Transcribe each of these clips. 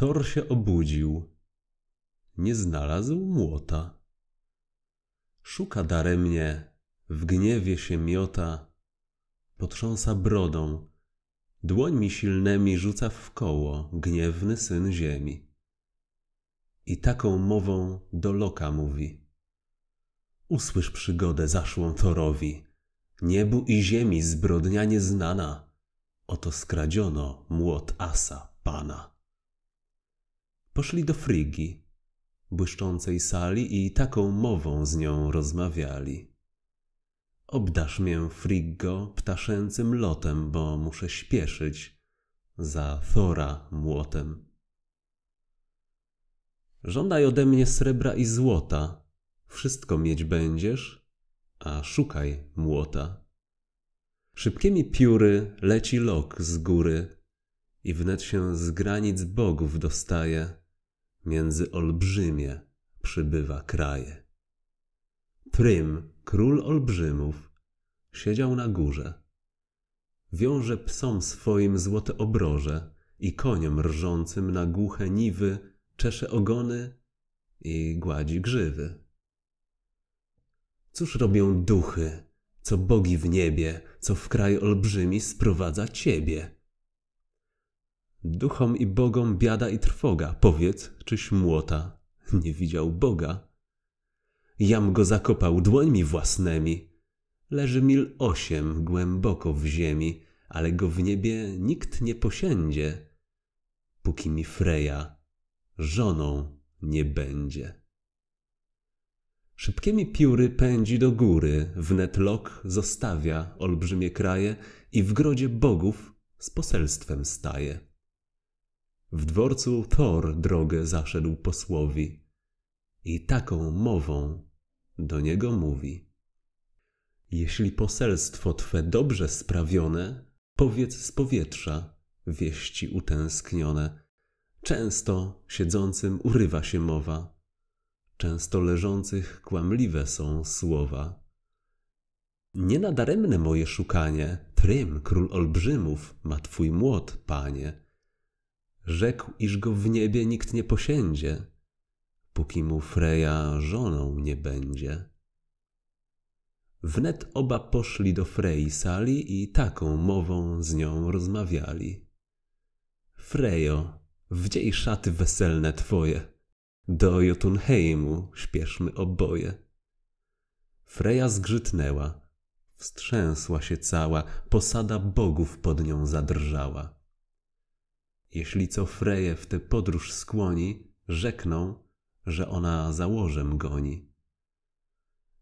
Thor się obudził. Nie znalazł młota. Szuka daremnie, w gniewie się miota, potrząsa brodą, dłońmi silnymi rzuca w koło gniewny syn ziemi. I taką mową do Loka mówi. Usłysz przygodę zaszłą Thorowi, niebu i ziemi zbrodnia nieznana, oto skradziono młot Asa Pana poszli do Frigi, błyszczącej sali i taką mową z nią rozmawiali. Obdasz mię, Friggo, ptaszęcym lotem, bo muszę śpieszyć za Thora młotem. Żądaj ode mnie srebra i złota, wszystko mieć będziesz, a szukaj młota. Szybkimi pióry leci lok z góry, i wnet się z granic bogów dostaje, między olbrzymie przybywa kraje. Prym, król olbrzymów, siedział na górze. Wiąże psom swoim złote obroże i koniem rżącym na głuche niwy czesze ogony i gładzi grzywy. Cóż robią duchy, co bogi w niebie, co w kraj olbrzymi sprowadza ciebie? Duchom i bogom biada i trwoga, powiedz, czyś młota nie widział Boga. Jam go zakopał dłońmi własnymi. Leży mil osiem głęboko w ziemi, ale go w niebie nikt nie posiędzie, póki mi Freja żoną nie będzie. Szybkimi pióry pędzi do góry, wnet lok zostawia olbrzymie kraje i w grodzie bogów z poselstwem staje. W dworcu Thor drogę zaszedł posłowi i taką mową do niego mówi. Jeśli poselstwo Twe dobrze sprawione, powiedz z powietrza wieści utęsknione. Często siedzącym urywa się mowa, często leżących kłamliwe są słowa. nadaremne moje szukanie, Trym, król olbrzymów, ma Twój młot, panie rzekł, iż go w niebie nikt nie posiędzie, póki mu Freja żoną nie będzie. Wnet oba poszli do Frei sali i taką mową z nią rozmawiali. Frejo, wdziej szaty weselne twoje, do Jotunheimu śpieszmy oboje. Freja zgrzytnęła, wstrzęsła się cała, posada bogów pod nią zadrżała. Jeśli co Freje w tę podróż skłoni, rzekną, że ona za łożem goni.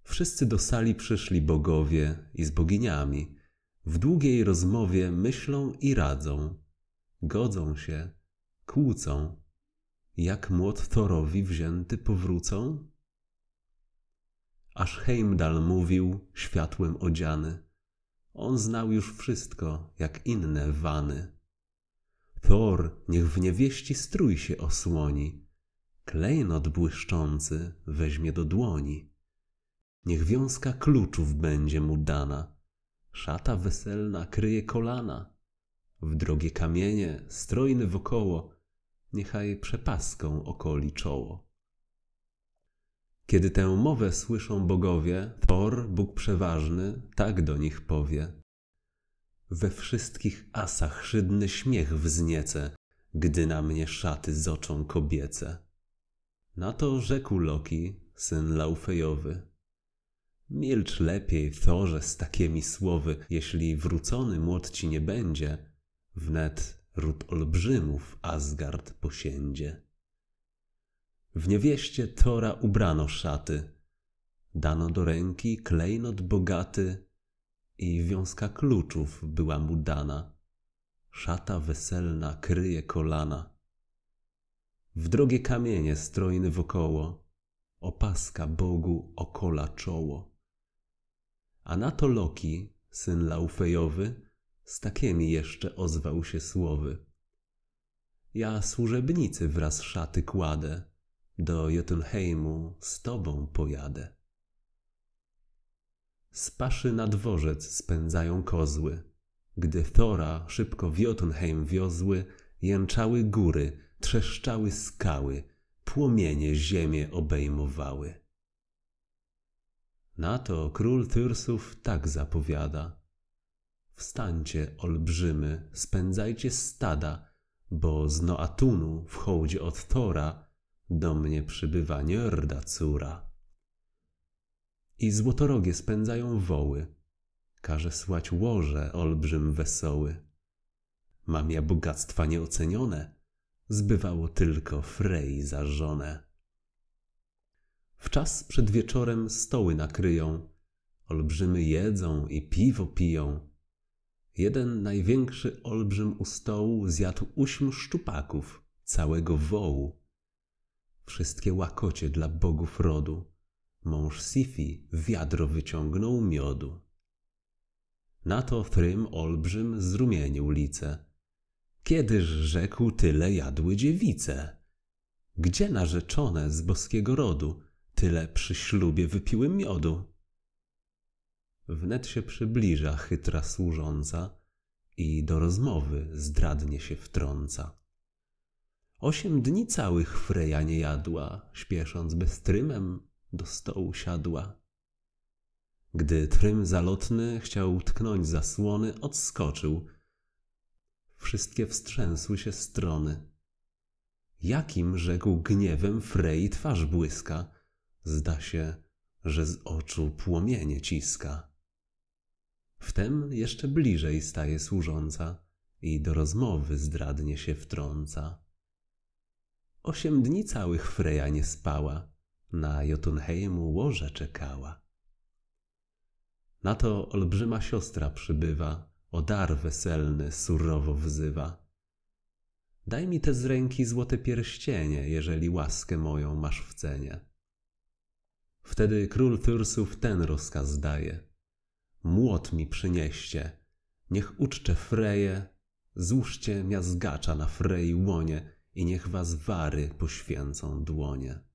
Wszyscy do sali przyszli bogowie i z boginiami. W długiej rozmowie myślą i radzą. Godzą się, kłócą. Jak młot Thorowi wzięty powrócą? Aż Heimdall mówił, światłem odziany. On znał już wszystko, jak inne wany. Thor niech w niewieści strój się osłoni, klejnot błyszczący weźmie do dłoni. Niech wiązka kluczów będzie mu dana, szata weselna kryje kolana. W drogie kamienie, strojny wokoło, niechaj przepaską okoli czoło. Kiedy tę mowę słyszą bogowie, Thor, Bóg przeważny, tak do nich powie – we wszystkich asach szydny śmiech wzniece, gdy na mnie szaty oczą kobiece. Na to rzekł Loki, syn Laufejowy. Milcz lepiej, Thorze, z takiemi słowy, jeśli wrócony młot ci nie będzie, wnet ród olbrzymów Asgard posiędzie. W niewieście Tora ubrano szaty, dano do ręki klejnot bogaty, i wiązka kluczów była mu dana. Szata weselna kryje kolana. W drogie kamienie strojny wokoło, opaska Bogu okola czoło. A na to Loki, syn Laufejowy, z takimi jeszcze ozwał się słowy. Ja służebnicy wraz szaty kładę, do Jotunheimu z tobą pojadę. Z paszy na dworzec spędzają kozły. Gdy Thora szybko Jotunheim wiozły, jęczały góry, trzeszczały skały, płomienie ziemię obejmowały. Na to król Tyrsów tak zapowiada. Wstańcie, olbrzymy, spędzajcie stada, bo z Noatunu w hołdzie od Thora do mnie przybywa Njörda córa i złotorogie spędzają woły. Każe słać łoże olbrzym wesoły. Mam ja bogactwa nieocenione, zbywało tylko Frei za żonę. W czas przed wieczorem stoły nakryją, olbrzymy jedzą i piwo piją. Jeden największy olbrzym u stołu zjadł ośm szczupaków, całego wołu. Wszystkie łakocie dla bogów rodu Mąż Sifi wiadro wyciągnął miodu. Na to Frym olbrzym zrumienił lice. Kiedyż rzekł tyle jadły dziewice? Gdzie narzeczone z boskiego rodu tyle przy ślubie wypiły miodu? Wnet się przybliża chytra służąca i do rozmowy zdradnie się wtrąca. Osiem dni całych Freja nie jadła, śpiesząc bystrymem do stołu siadła. Gdy trym zalotny chciał tknąć zasłony, odskoczył. Wszystkie wstrzęsły się strony. Jakim, rzekł gniewem, Frej twarz błyska, zda się, że z oczu płomienie ciska. Wtem jeszcze bliżej staje służąca i do rozmowy zdradnie się wtrąca. Osiem dni całych Freja nie spała, na Jotunheimu łoże czekała. Na to olbrzyma siostra przybywa, o dar weselny surowo wzywa. Daj mi te z ręki złote pierścienie, jeżeli łaskę moją masz w cenie. Wtedy król Thursów ten rozkaz daje. Młot mi przynieście, niech uczcze freje, złóżcie miazgacza na frej łonie i niech was wary poświęcą dłonie.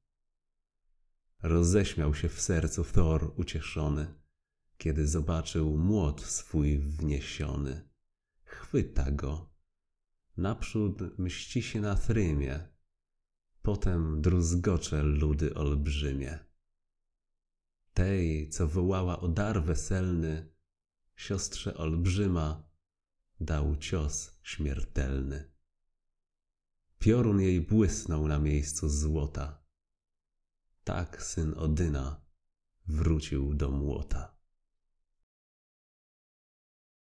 Roześmiał się w sercu Thor ucieszony, kiedy zobaczył młot swój wniesiony. Chwyta go. Naprzód mści się na Thrymie, potem druzgocze ludy olbrzymie. Tej, co wołała o dar weselny, siostrze olbrzyma, dał cios śmiertelny. Piorun jej błysnął na miejscu złota tak syn Odyna wrócił do młota.